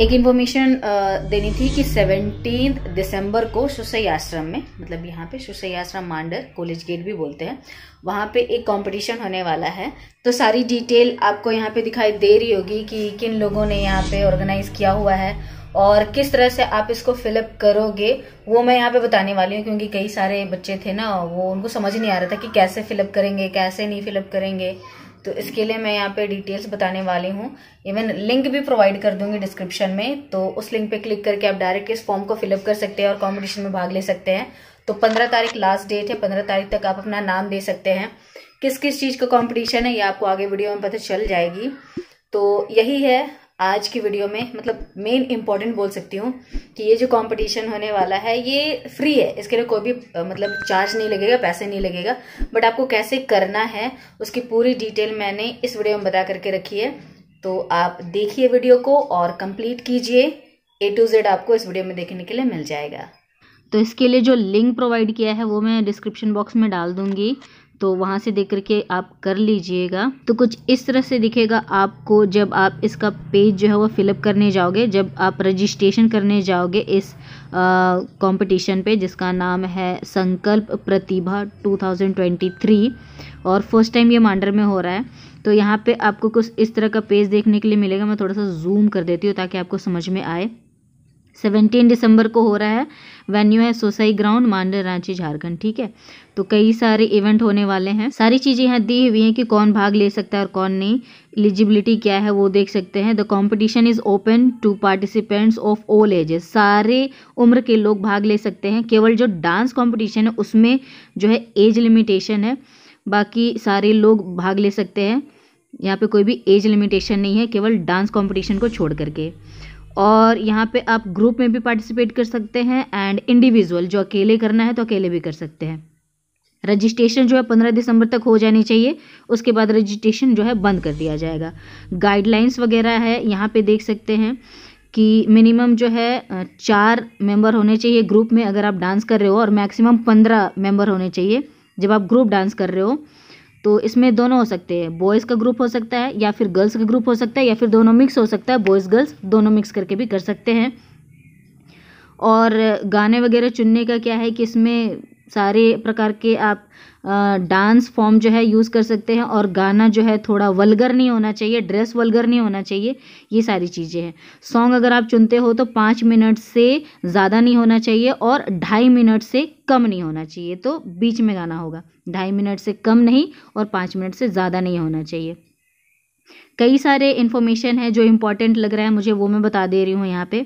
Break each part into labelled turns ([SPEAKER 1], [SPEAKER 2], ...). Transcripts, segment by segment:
[SPEAKER 1] एक information uh, देनी थी कि सेवनटीन दिसंबर को सुसई आश्रम में मतलब यहाँ पे सुसई आश्रम मांडर कॉलेज गेट भी बोलते हैं वहाँ पे एक कंपटीशन होने वाला है तो सारी डिटेल आपको यहाँ पे दिखाई दे रही होगी कि किन लोगों ने यहाँ पे ऑर्गेनाइज किया हुआ है और किस तरह से आप इसको फिलअप करोगे वो मैं यहाँ पे बताने वाली हूँ क्योंकि कई सारे बच्चे थे ना वो उनको समझ नहीं आ रहा था कि कैसे फिलअप करेंगे कैसे नहीं फिलअप करेंगे तो इसके लिए मैं यहाँ पे डिटेल्स बताने वाली हूँ इवन लिंक भी प्रोवाइड कर दूंगी डिस्क्रिप्शन में तो उस लिंक पे क्लिक करके आप डायरेक्ट इस फॉर्म को फिलअप कर सकते हैं और कॉम्पिटिशन में भाग ले सकते हैं तो पंद्रह तारीख लास्ट डेट है पंद्रह तारीख तक आप अपना नाम दे सकते हैं किस किस चीज़ का कॉम्पिटिशन है ये आपको आगे वीडियो में पता चल जाएगी तो यही है आज की वीडियो में मतलब मेन इम्पॉर्टेंट बोल सकती हूँ कि ये जो कंपटीशन होने वाला है ये फ्री है इसके लिए कोई भी मतलब चार्ज नहीं लगेगा पैसे नहीं लगेगा बट आपको कैसे करना है उसकी पूरी डिटेल मैंने इस वीडियो में बता करके रखी है तो आप देखिए वीडियो को और कंप्लीट कीजिए ए टू जेड आपको इस वीडियो में देखने के लिए मिल जाएगा तो इसके लिए जो लिंक प्रोवाइड किया है वो मैं डिस्क्रिप्शन बॉक्स में डाल दूँगी तो वहाँ से देख करके आप कर लीजिएगा तो कुछ इस तरह से दिखेगा आपको जब आप इसका पेज जो है वो फिलअप करने जाओगे जब आप रजिस्ट्रेशन करने जाओगे इस कंपटीशन पे जिसका नाम है संकल्प प्रतिभा 2023 और फर्स्ट टाइम ये मांडर में हो रहा है तो यहाँ पे आपको कुछ इस तरह का पेज देखने के लिए मिलेगा मैं थोड़ा सा जूम कर देती हूँ ताकि आपको समझ में आए सेवनटीन दिसंबर को हो रहा है वेन्यू है सोसाई ग्राउंड मांडर रांची झारखंड ठीक है तो कई सारे इवेंट होने वाले हैं सारी चीज़ें यहाँ दी हुई हैं कि कौन भाग ले सकता है और कौन नहीं एलिजिबिलिटी क्या है वो देख सकते हैं the competition is open to participants of all ages सारे उम्र के लोग भाग ले सकते हैं केवल जो डांस कॉम्पिटिशन है उसमें जो है एज लिमिटेशन है बाकी सारे लोग भाग ले सकते हैं यहाँ पे कोई भी एज लिमिटेशन नहीं है केवल डांस कंपटीशन को छोड़ करके और यहाँ पे आप ग्रुप में भी पार्टिसिपेट कर सकते हैं एंड इंडिविजुअल जो अकेले करना है तो अकेले भी कर सकते हैं रजिस्ट्रेशन जो है पंद्रह दिसंबर तक हो जानी चाहिए उसके बाद रजिस्ट्रेशन जो है बंद कर दिया जाएगा गाइडलाइंस वगैरह है यहाँ पे देख सकते हैं कि मिनिमम जो है चार मेंबर होने चाहिए ग्रुप में अगर आप डांस कर रहे हो और मैक्सिमम पंद्रह मेंबर होने चाहिए जब आप ग्रुप डांस कर रहे हो तो इसमें दोनों हो सकते हैं बॉयज़ का ग्रुप हो सकता है या फिर गर्ल्स का ग्रुप हो सकता है या फिर दोनों मिक्स हो सकता है बॉयज़ गर्ल्स दोनों मिक्स करके भी कर सकते हैं और गाने वगैरह चुनने का क्या है कि इसमें सारे प्रकार के आप डांस फॉर्म जो है यूज़ कर सकते हैं और गाना जो है थोड़ा वलगर नहीं होना चाहिए ड्रेस वलगर नहीं होना चाहिए ये सारी चीज़ें हैं सॉन्ग अगर आप चुनते हो तो पाँच मिनट से ज़्यादा नहीं होना चाहिए और ढाई मिनट से कम नहीं होना चाहिए तो बीच में गाना होगा ढाई मिनट से कम नहीं और पाँच मिनट से ज़्यादा नहीं होना चाहिए कई सारे इन्फॉर्मेशन है जो इम्पॉर्टेंट लग रहा है मुझे वो मैं बता दे रही हूँ यहाँ पर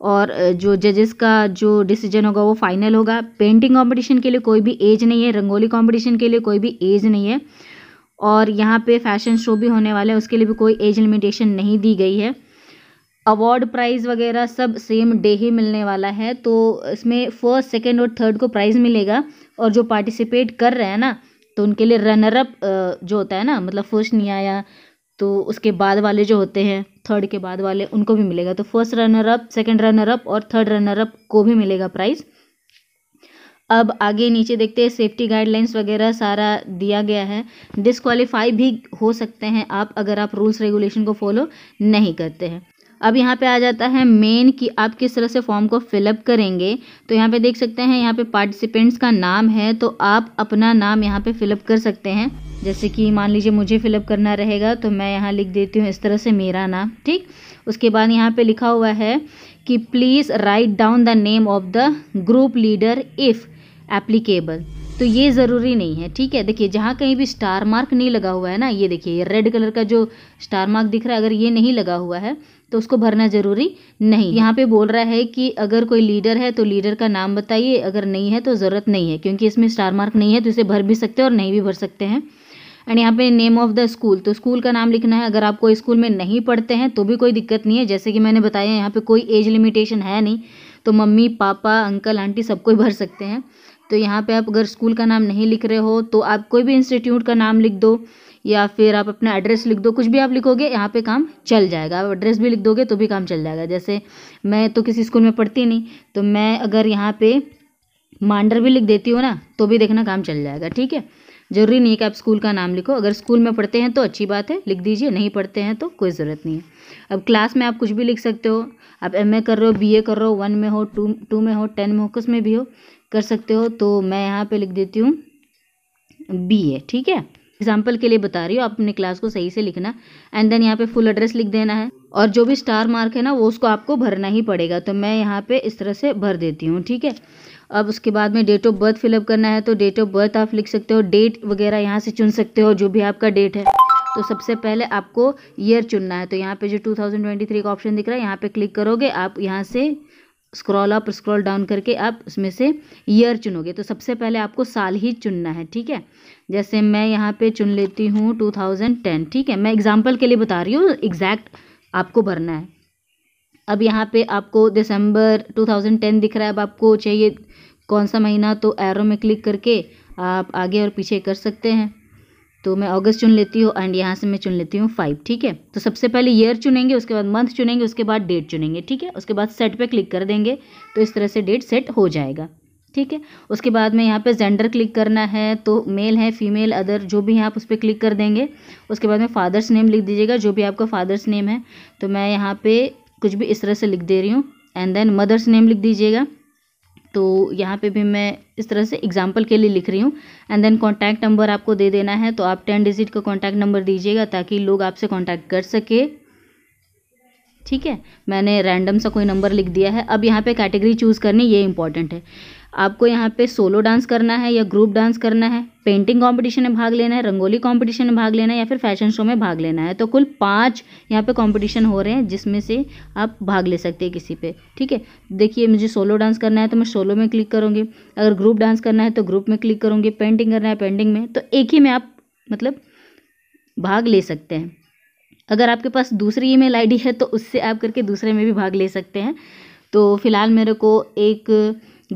[SPEAKER 1] और जो जजेस का जो डिसीजन होगा वो फाइनल होगा पेंटिंग कंपटीशन के लिए कोई भी एज नहीं है रंगोली कंपटीशन के लिए कोई भी एज नहीं है और यहाँ पे फैशन शो भी होने वाला है उसके लिए भी कोई एज लिमिटेशन नहीं दी गई है अवार्ड प्राइज़ वगैरह सब सेम डे ही मिलने वाला है तो इसमें फर्स्ट सेकेंड और थर्ड को प्राइज़ मिलेगा और जो पार्टिसिपेट कर रहे हैं ना तो उनके लिए रनर अप जो होता है ना मतलब फर्स्ट नहीं आया तो उसके बाद वाले जो होते हैं थर्ड के बाद वाले उनको भी मिलेगा तो first runner up second runner up और थर्ड रनर अप को भी मिलेगा प्राइज़ अब आगे नीचे देखते हैं सेफ्टी गाइडलाइंस वगैरह सारा दिया गया है डिसक्वालीफाई भी हो सकते हैं आप अगर आप रूल्स रेगुलेशन को फॉलो नहीं करते हैं अब यहाँ पे आ जाता है मेन कि आप किस तरह से फॉर्म को फिलअप करेंगे तो यहाँ पे देख सकते हैं यहाँ पे पार्टिसिपेंट्स का नाम है तो आप अपना नाम यहाँ पे फिलअप कर सकते हैं जैसे कि मान लीजिए मुझे फिलअप करना रहेगा तो मैं यहाँ लिख देती हूँ इस तरह से मेरा नाम ठीक उसके बाद यहाँ पे लिखा हुआ है कि please write down the name of the group leader if applicable तो ये ज़रूरी नहीं है ठीक है देखिए जहाँ कहीं भी स्टार मार्क नहीं लगा हुआ है ना ये देखिए रेड कलर का जो स्टार मार्क दिख रहा है अगर ये नहीं लगा हुआ है तो उसको भरना ज़रूरी नहीं यहाँ पे बोल रहा है कि अगर कोई लीडर है तो लीडर का नाम बताइए अगर नहीं है तो ज़रूरत नहीं है क्योंकि इसमें स्टार मार्क नहीं है तो इसे भर भी सकते हैं और नहीं भी भर सकते हैं एंड यहाँ पे नेम ऑफ द स्कूल तो स्कूल का नाम लिखना है अगर आपको स्कूल में नहीं पढ़ते हैं तो भी कोई दिक्कत नहीं है जैसे कि मैंने बताया यहाँ पे कोई एज लिमिटेशन है नहीं तो मम्मी पापा अंकल आंटी सबको भर सकते हैं तो यहाँ पे आप अगर स्कूल का नाम नहीं लिख रहे हो तो आप कोई भी इंस्टीट्यूट का नाम लिख दो या फिर आप अपना एड्रेस लिख दो कुछ भी आप लिखोगे यहाँ पे काम चल जाएगा आप एड्रेस भी लिख दोगे तो भी काम चल जाएगा जैसे मैं तो किसी स्कूल में पढ़ती नहीं तो मैं अगर यहाँ पे मांडर भी लिख देती हूँ ना तो भी देखना काम चल जाएगा ठीक है जरूरी नहीं है कि आप स्कूल का नाम लिखो अगर स्कूल में पढ़ते हैं तो अच्छी बात है लिख दीजिए नहीं पढ़ते हैं तो कोई ज़रूरत नहीं है अब क्लास में आप कुछ भी लिख सकते हो आप एम कर रहे हो बी कर रहे हो वन में हो टू टू में हो टेन में हो किस में भी हो कर सकते हो तो मैं यहाँ पर लिख देती हूँ बी ए ठीक है एग्जाम्पल के लिए बता रही हूँ आप अपने क्लास को सही से लिखना एंड देन यहाँ पे फुल एड्रेस लिख देना है और जो भी स्टार मार्क है ना वो उसको आपको भरना ही पड़ेगा तो मैं यहाँ पे इस तरह से भर देती हूँ ठीक है अब उसके बाद में डेट ऑफ बर्थ फिलअप करना है तो डेट ऑफ बर्थ आप लिख सकते हो डेट वगैरह यहाँ से चुन सकते हो जो भी आपका डेट है तो सबसे पहले आपको ईयर चुनना है तो यहाँ पे जो 2023 का ऑप्शन दिख रहा है यहाँ पे क्लिक करोगे आप यहाँ से स्क्रॉल अप स्क्रॉल डाउन करके आप उसमें से ईयर चुनोगे तो सबसे पहले आपको साल ही चुनना है ठीक है जैसे मैं यहाँ पे चुन लेती हूँ टू थाउजेंड टेन ठीक है मैं एग्जाम्पल के लिए बता रही हूँ एग्जैक्ट आपको भरना है अब यहाँ पे आपको दिसंबर 2010 दिख रहा है अब आपको चाहिए कौन सा महीना तो एरो में क्लिक करके आप आगे और पीछे कर सकते हैं तो मैं अगस्त चुन लेती हूँ एंड यहाँ से मैं चुन लेती हूँ फाइव ठीक है तो सबसे पहले ईयर चुनेंगे उसके बाद मंथ चुनेंगे उसके बाद डेट चुनेंगे ठीक है उसके बाद सेट पे क्लिक कर देंगे तो इस तरह से डेट सेट हो जाएगा ठीक है उसके बाद में यहाँ पे जेंडर क्लिक करना है तो मेल है फीमेल अदर जो भी हैं आप उस पर क्लिक कर देंगे उसके बाद में फादर्स नेम लिख दीजिएगा जो भी आपका फादर्स नेम है तो मैं यहाँ पर कुछ भी इस तरह से लिख दे रही हूँ एंड देन मदर्स नेम लिख दीजिएगा तो यहाँ पे भी मैं इस तरह से एग्जाम्पल के लिए लिख रही हूँ एंड देन कॉन्टैक्ट नंबर आपको दे देना है तो आप टेन डिजिट का कॉन्टैक्ट नंबर दीजिएगा ताकि लोग आपसे कॉन्टैक्ट कर सके ठीक है मैंने रैंडम सा कोई नंबर लिख दिया है अब यहाँ पे कैटेगरी चूज़ करनी ये इंपॉर्टेंट है आपको यहाँ पे सोलो डांस करना है या ग्रुप डांस करना है पेंटिंग कंपटीशन में भाग लेना है रंगोली कंपटीशन में भाग लेना है या फिर फैशन शो में भाग लेना है तो कुल पाँच यहाँ पे कंपटीशन हो रहे हैं जिसमें से आप भाग ले सकते हैं किसी पे ठीक है देखिए मुझे सोलो डांस करना है तो मैं सोलो में क्लिक करूँगी अगर ग्रुप डांस करना है तो ग्रुप में क्लिक करूँगी पेंटिंग करना है पेंटिंग में तो एक ही में आप मतलब भाग ले सकते हैं अगर आपके पास दूसरी ईमेल आईडी है तो उससे आप करके दूसरे में भी भाग ले सकते हैं तो फिलहाल मेरे को एक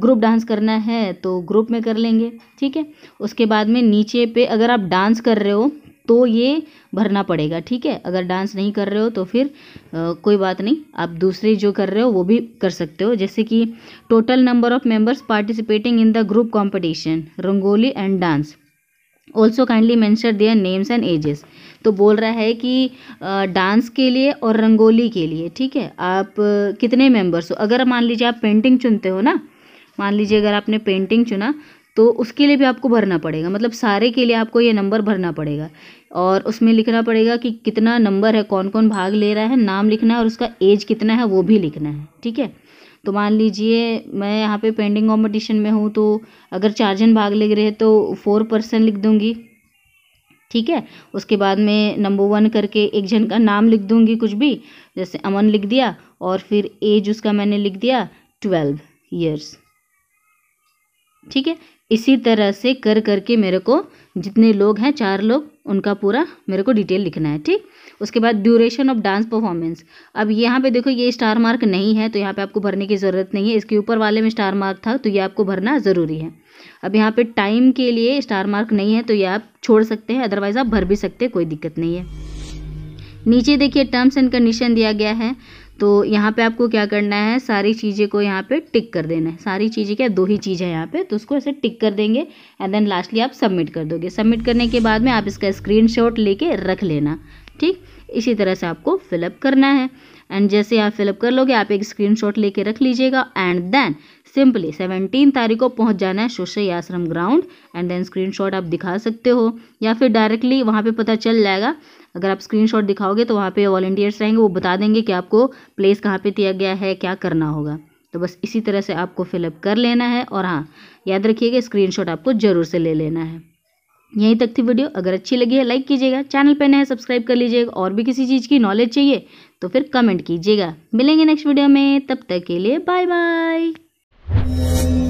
[SPEAKER 1] ग्रुप डांस करना है तो ग्रुप में कर लेंगे ठीक है उसके बाद में नीचे पे अगर आप डांस कर रहे हो तो ये भरना पड़ेगा ठीक है अगर डांस नहीं कर रहे हो तो फिर आ, कोई बात नहीं आप दूसरे जो कर रहे हो वो भी कर सकते हो जैसे कि total number of members participating in the group competition rangoli and dance also kindly mention their names and ages तो बोल रहा है कि डांस के लिए और रंगोली के लिए ठीक है आप कितने मेंबर्स हो अगर मान लीजिए आप पेंटिंग चुनते हो ना मान लीजिए अगर आपने पेंटिंग चुना तो उसके लिए भी आपको भरना पड़ेगा मतलब सारे के लिए आपको ये नंबर भरना पड़ेगा और उसमें लिखना पड़ेगा कि कितना नंबर है कौन कौन भाग ले रहा है नाम लिखना है और उसका एज कितना है वो भी लिखना है ठीक है तो मान लीजिए मैं यहाँ पे पेंटिंग कॉम्पिटिशन में हूँ तो अगर चार जन भाग ले रहे तो फोर पर्सन लिख दूँगी ठीक है उसके बाद में नंबर वन करके एक जन का नाम लिख दूँगी कुछ भी जैसे अमन लिख दिया और फिर एज उसका मैंने लिख दिया ट्वेल्व ईयर्स ठीक है इसी तरह से कर करके मेरे को जितने लोग हैं चार लोग उनका पूरा मेरे को डिटेल लिखना है ठीक उसके बाद ड्यूरेशन ऑफ डांस परफॉर्मेंस अब यहाँ पे देखो ये स्टार मार्क नहीं है तो यहाँ पे आपको भरने की ज़रूरत नहीं है इसके ऊपर वाले में स्टार मार्क था तो ये आपको भरना ज़रूरी है अब यहाँ पे टाइम के लिए स्टार मार्क नहीं है तो ये आप छोड़ सकते हैं अदरवाइज़ आप भर भी सकते हैं कोई दिक्कत नहीं है नीचे देखिए टर्म्स एंड कंडीशन दिया गया है तो यहाँ पे आपको क्या करना है सारी चीज़ें को यहाँ पे टिक कर देना है सारी चीज़ें क्या दो ही चीज़ें हैं यहाँ पे तो उसको ऐसे टिक कर देंगे एंड देन लास्टली आप सबमिट कर दोगे सबमिट करने के बाद में आप इसका स्क्रीनशॉट लेके रख लेना ठीक इसी तरह से आपको फिलअप करना है एंड जैसे आप फिलअप कर लोगे आप एक स्क्रीनशॉट लेके रख लीजिएगा एंड देन सिंपली सेवनटीन तारीख को पहुंच जाना है शोशई आश्रम ग्राउंड एंड देन स्क्रीनशॉट आप दिखा सकते हो या फिर डायरेक्टली वहाँ पे पता चल जाएगा अगर आप स्क्रीनशॉट दिखाओगे तो वहाँ पे वॉल्टियर्स रहेंगे वो बता देंगे कि आपको प्लेस कहाँ पे दिया गया है क्या करना होगा तो बस इसी तरह से आपको फिलअप कर लेना है और हाँ याद रखिएगा स्क्रीन आपको ज़रूर से ले लेना है यहीं तक थी वीडियो अगर अच्छी लगी है लाइक कीजिएगा चैनल पर नए सब्सक्राइब कर लीजिएगा और भी किसी चीज़ की नॉलेज चाहिए तो फिर कमेंट कीजिएगा मिलेंगे नेक्स्ट वीडियो में तब तक के लिए बाय बाय Thank you.